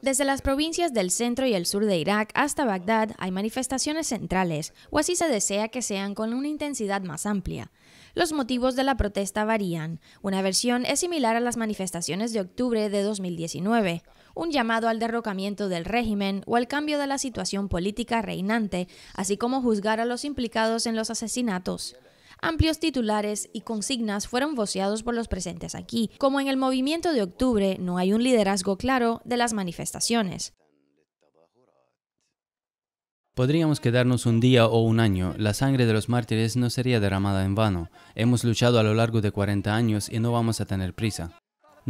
Desde las provincias del centro y el sur de Irak hasta Bagdad hay manifestaciones centrales, o así se desea que sean con una intensidad más amplia. Los motivos de la protesta varían. Una versión es similar a las manifestaciones de octubre de 2019, un llamado al derrocamiento del régimen o al cambio de la situación política reinante, así como juzgar a los implicados en los asesinatos amplios titulares y consignas fueron voceados por los presentes aquí. Como en el movimiento de octubre, no hay un liderazgo claro de las manifestaciones. Podríamos quedarnos un día o un año, la sangre de los mártires no sería derramada en vano. Hemos luchado a lo largo de 40 años y no vamos a tener prisa.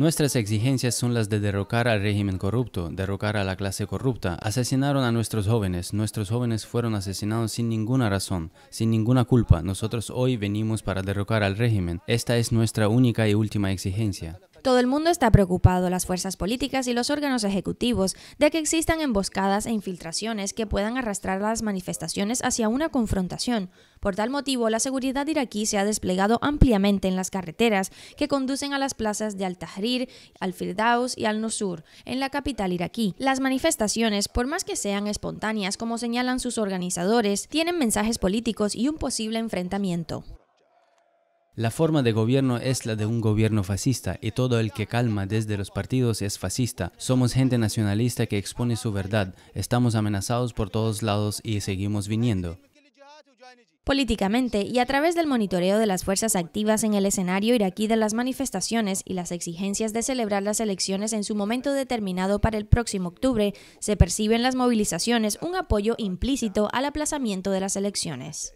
Nuestras exigencias son las de derrocar al régimen corrupto, derrocar a la clase corrupta. Asesinaron a nuestros jóvenes, nuestros jóvenes fueron asesinados sin ninguna razón, sin ninguna culpa. Nosotros hoy venimos para derrocar al régimen. Esta es nuestra única y última exigencia. Todo el mundo está preocupado, las fuerzas políticas y los órganos ejecutivos, de que existan emboscadas e infiltraciones que puedan arrastrar las manifestaciones hacia una confrontación. Por tal motivo, la seguridad iraquí se ha desplegado ampliamente en las carreteras que conducen a las plazas de Al-Tahrir, Al-Firdaus y Al-Nusur, en la capital iraquí. Las manifestaciones, por más que sean espontáneas como señalan sus organizadores, tienen mensajes políticos y un posible enfrentamiento. La forma de gobierno es la de un gobierno fascista y todo el que calma desde los partidos es fascista. Somos gente nacionalista que expone su verdad. Estamos amenazados por todos lados y seguimos viniendo. Políticamente, y a través del monitoreo de las fuerzas activas en el escenario iraquí de las manifestaciones y las exigencias de celebrar las elecciones en su momento determinado para el próximo octubre, se perciben las movilizaciones un apoyo implícito al aplazamiento de las elecciones.